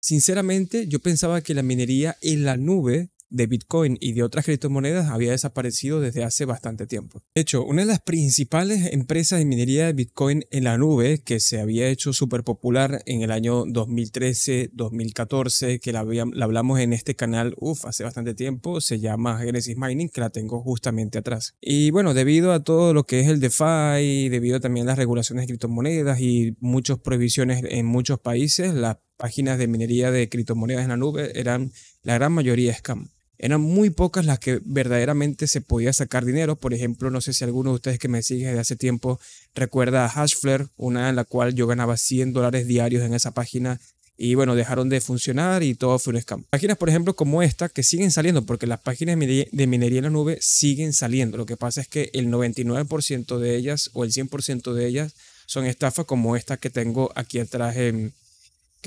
Sinceramente, yo pensaba que la minería en la nube de Bitcoin y de otras criptomonedas había desaparecido desde hace bastante tiempo. De hecho, una de las principales empresas de minería de Bitcoin en la nube, que se había hecho súper popular en el año 2013-2014, que la, hablamos en este canal, hace bastante tiempo, se llama Genesis Mining, que la tengo justamente atrás. Y bueno, debido a todo lo que es el DeFi, debido también a las regulaciones de criptomonedas y muchas prohibiciones en muchos países, la páginas de minería de criptomonedas en la nube eran la gran mayoría scam. Eran muy pocas las que verdaderamente se podía sacar dinero. Por ejemplo, no sé si alguno de ustedes que me sigue desde hace tiempo recuerda a Hashflare, una en la cual yo ganaba 100 dólares diarios en esa página y bueno, dejaron de funcionar y todo fue un scam. Páginas, por ejemplo, como esta, que siguen saliendo, porque las páginas de minería en la nube siguen saliendo. Lo que pasa es que el 99% de ellas o el 100% de ellas son estafas como esta que tengo aquí atrás en,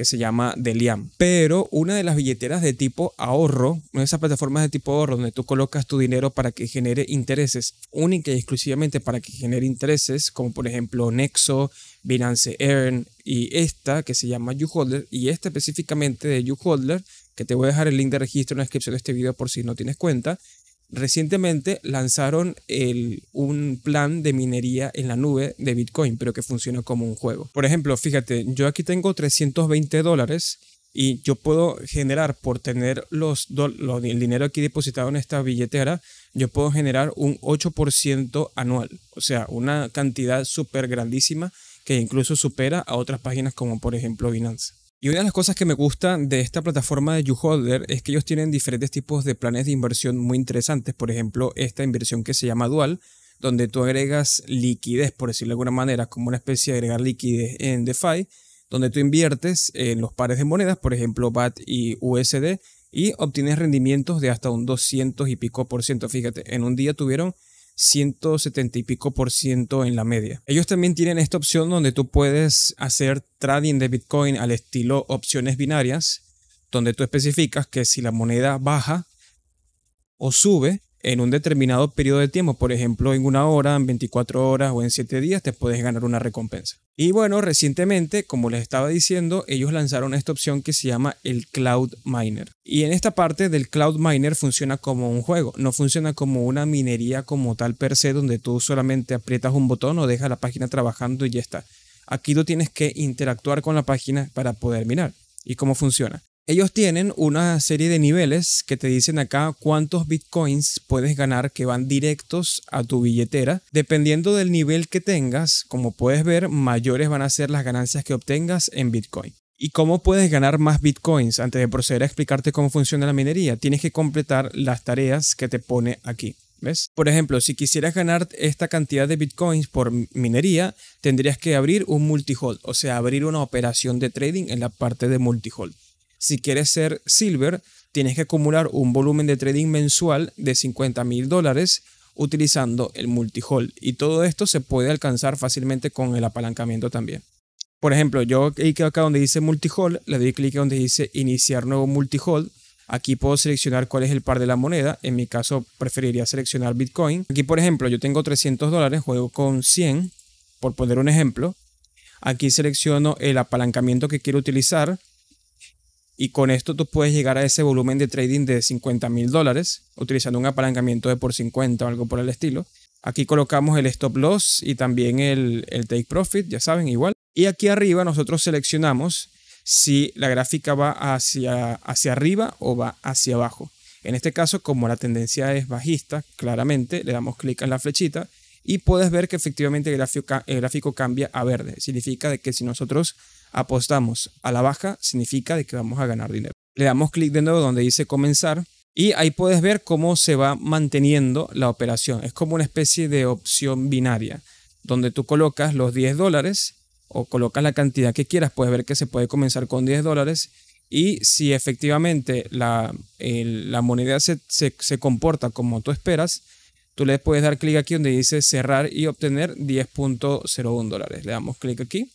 se llama Deliam. Pero una de las billeteras de tipo ahorro, una de esas plataformas de tipo ahorro donde tú colocas tu dinero para que genere intereses, única y exclusivamente para que genere intereses, como por ejemplo Nexo, Binance Earn y esta que se llama YouHolder y esta específicamente de YouHolder, que te voy a dejar el link de registro en la descripción de este video por si no tienes cuenta, recientemente lanzaron un plan de minería en la nube de Bitcoin, pero que funciona como un juego. Por ejemplo, fíjate, yo aquí tengo 320 dólares y yo puedo generar por tener los, el dinero aquí depositado en esta billetera, yo puedo generar un 8% anual, o sea, una cantidad súper grandísima que incluso supera a otras páginas como por ejemplo Binance. Y una de las cosas que me gusta de esta plataforma de YouHolder es que ellos tienen diferentes tipos de planes de inversión muy interesantes. Por ejemplo, esta inversión que se llama Dual, donde tú agregas liquidez, por decirlo de alguna manera, como una especie de agregar liquidez en DeFi, donde tú inviertes en los pares de monedas, por ejemplo, BAT y USD, y obtienes rendimientos de hasta un 200 y pico por ciento. Fíjate, en un día tuvieron 170 y pico por ciento en la media. Ellos también tienen esta opción donde tú puedes hacer trading de Bitcoin al estilo opciones binarias, donde tú especificas que si la moneda baja o sube, en un determinado periodo de tiempo, por ejemplo, en una hora, en 24 horas o en 7 días, te puedes ganar una recompensa. Y bueno, recientemente, como les estaba diciendo, ellos lanzaron esta opción que se llama el Cloud Miner. Y en esta parte del Cloud Miner funciona como un juego, no funciona como una minería como tal per se, donde tú solamente aprietas un botón o dejas la página trabajando y ya está. Aquí tú tienes que interactuar con la página para poder minar. ¿Y cómo funciona? Ellos tienen una serie de niveles que te dicen acá cuántos bitcoins puedes ganar que van directos a tu billetera. Dependiendo del nivel que tengas, como puedes ver, mayores van a ser las ganancias que obtengas en bitcoin. ¿Y cómo puedes ganar más bitcoins? Antes de proceder a explicarte cómo funciona la minería, tienes que completar las tareas que te pone aquí. ¿Ves? Por ejemplo, si quisieras ganar esta cantidad de bitcoins por minería, tendrías que abrir un multihold, o sea, abrir una operación de trading en la parte de multihold si quieres ser silver, tienes que acumular un volumen de trading mensual de $50,000 mil dólares utilizando el hold Y todo esto se puede alcanzar fácilmente con el apalancamiento también. Por ejemplo, yo clic acá donde dice multi hold le doy clic donde dice iniciar nuevo multi hold. Aquí puedo seleccionar cuál es el par de la moneda. En mi caso, preferiría seleccionar Bitcoin. Aquí, por ejemplo, yo tengo 300 dólares, juego con 100, por poner un ejemplo. Aquí selecciono el apalancamiento que quiero utilizar y con esto tú puedes llegar a ese volumen de trading de 50 mil dólares utilizando un apalancamiento de por 50 o algo por el estilo. Aquí colocamos el stop loss y también el, take profit, ya saben, igual. Y aquí arriba nosotros seleccionamos si la gráfica va hacia, hacia arriba o va hacia abajo. En este caso, como la tendencia es bajista, claramente le damos clic en la flechita y puedes ver que efectivamente el gráfico, el gráfico cambia a verde. Significa de que si nosotros apostamos a la baja, significa de que vamos a ganar dinero. Le damos clic de nuevo donde dice comenzar y ahí puedes ver cómo se va manteniendo la operación. Es como una especie de opción binaria, donde tú colocas los 10 dólares o colocas la cantidad que quieras. Puedes ver que se puede comenzar con 10 dólares y si efectivamente la, la moneda se, se comporta como tú esperas, tú le puedes dar clic aquí donde dice cerrar y obtener 10.01 dólares. Le damos clic aquí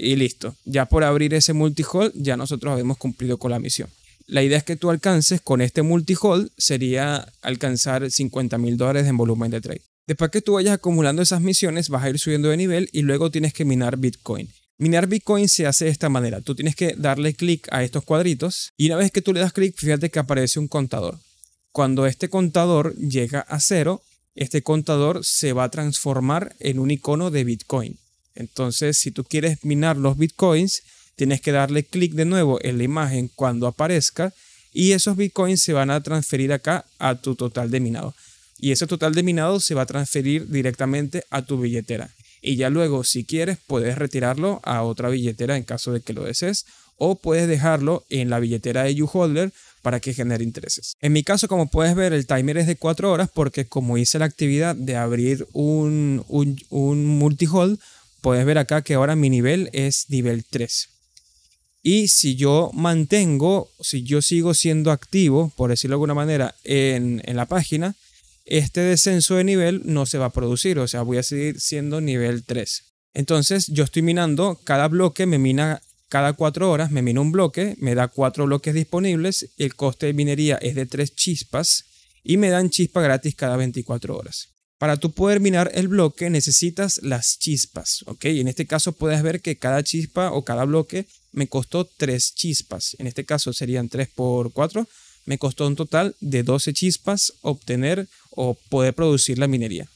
y listo, ya por abrir ese multi ya nosotros habíamos cumplido con la misión. La idea es que tú alcances con este multi sería alcanzar 50 mil dólares en volumen de trade. Después que tú vayas acumulando esas misiones, vas a ir subiendo de nivel y luego tienes que minar Bitcoin. Minar Bitcoin se hace de esta manera. Tú tienes que darle clic a estos cuadritos y una vez que tú le das clic, fíjate que aparece un contador. Cuando este contador llega a cero, este contador se va a transformar en un icono de Bitcoin. Entonces, si tú quieres minar los bitcoins, tienes que darle clic de nuevo en la imagen cuando aparezca y esos bitcoins se van a transferir acá a tu total de minado. Y ese total de minado se va a transferir directamente a tu billetera. Y ya luego, si quieres, puedes retirarlo a otra billetera en caso de que lo desees o puedes dejarlo en la billetera de YouHolder para que genere intereses. En mi caso, como puedes ver, el timer es de 4 horas porque como hice la actividad de abrir un, un, un puedes ver acá que ahora mi nivel es nivel 3. Y si yo mantengo, si yo sigo siendo activo, por decirlo de alguna manera, en, en la página, este descenso de nivel no se va a producir, o sea, voy a seguir siendo nivel 3. Entonces yo estoy minando, cada bloque me mina cada 4 horas, me mina un bloque, me da 4 bloques disponibles, el coste de minería es de 3 chispas y me dan chispa gratis cada 24 horas. Para tú poder minar el bloque necesitas las chispas, ¿ok? En este caso puedes ver que cada chispa o cada bloque me costó 3 chispas. En este caso serían 3 por 4. Me costó un total de 12 chispas obtener o poder producir la minería.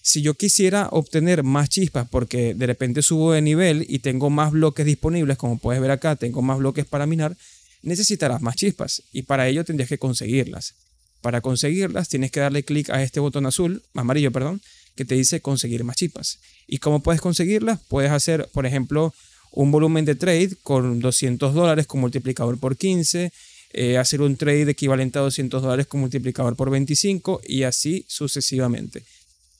Si yo quisiera obtener más chispas porque de repente subo de nivel y tengo más bloques disponibles, como puedes ver acá, tengo más bloques para minar, necesitarás más chispas y para ello tendrías que conseguirlas. Para conseguirlas tienes que darle clic a este botón azul, amarillo, perdón, que te dice conseguir más chipas. ¿Y cómo puedes conseguirlas? Puedes hacer, por ejemplo, un volumen de trade con 200 dólares con multiplicador por 15, eh, hacer un trade equivalente a 200 dólares con multiplicador por 25 y así sucesivamente.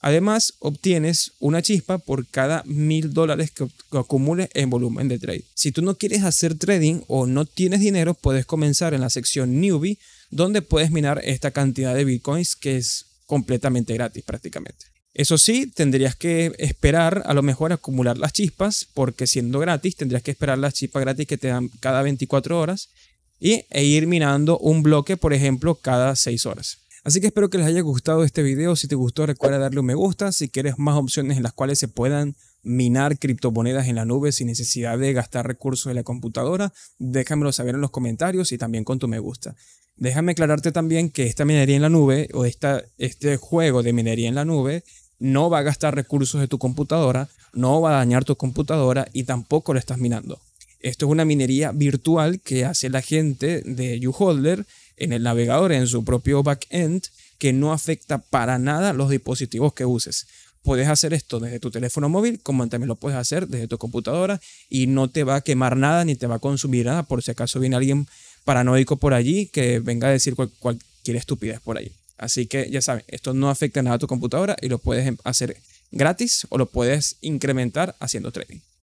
Además, obtienes una chispa por cada mil dólares que, acumules en volumen de trade. Si tú no quieres hacer trading o no tienes dinero, puedes comenzar en la sección newbie, donde puedes minar esta cantidad de bitcoins que es completamente gratis prácticamente. Eso sí, tendrías que esperar a lo mejor acumular las chispas, porque siendo gratis, tendrías que esperar las chispas gratis que te dan cada 24 horas e ir minando un bloque, por ejemplo, cada 6 horas. Así que espero que les haya gustado este video. Si te gustó, recuerda darle un me gusta. Si quieres más opciones en las cuales se puedan minar criptomonedas en la nube sin necesidad de gastar recursos de la computadora, déjamelo saber en los comentarios y también con tu me gusta. Déjame aclararte también que esta minería en la nube o esta, este juego de minería en la nube no va a gastar recursos de tu computadora, no va a dañar tu computadora y tampoco lo estás minando. Esto es una minería virtual que hace la gente de YouHolder en el navegador, en su propio backend, que no afecta para nada los dispositivos que uses. Puedes hacer esto desde tu teléfono móvil, como también lo puedes hacer desde tu computadora, y no te va a quemar nada ni te va a consumir nada, por si acaso viene alguien paranoico por allí que venga a decir cualquier estupidez por allí. Así que ya sabes, esto no afecta nada a tu computadora y lo puedes em-, hacer gratis o lo puedes incrementar haciendo trading.